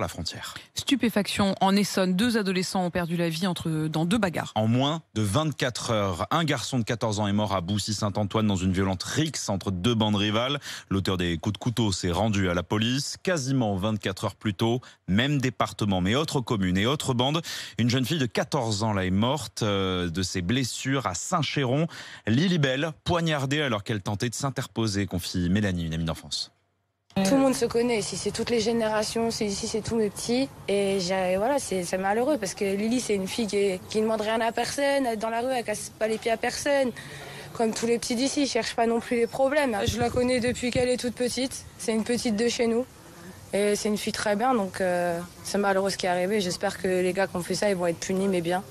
la frontière. Stupéfaction en Essonne, deux adolescents ont perdu la vie entre, dans deux bagarres. En moins de 24 heures, un garçon de 14 ans est mort à Boussy-Saint-Antoine dans une violente rixe entre deux bandes rivales. L'auteur des coups de couteau s'est rendu à la police quasiment 24 heures plus tôt, même département mais autre commune et autre bande. Une jeune fille de 14 ans là est morte euh, de ses blessures à Saint-Chéron. Lily Bell, poignardée alors qu'elle tentait de s'interposer, confie Mélanie, une amie d'enfance. Tout le monde se connaît, ici c'est toutes les générations, ici c'est tous mes petits. Et voilà, c'est malheureux parce que Lily c'est une fille qui, ne demande rien à personne, elle est dans la rue, elle casse pas les pieds à personne. Comme tous les petits d'ici, ne cherche pas non plus les problèmes. Je la connais depuis qu'elle est toute petite, c'est une petite de chez nous. Et c'est une fille très bien, donc euh, c'est malheureux ce qui est arrivé. J'espère que les gars qui ont fait ça, ils vont être punis, mais bien.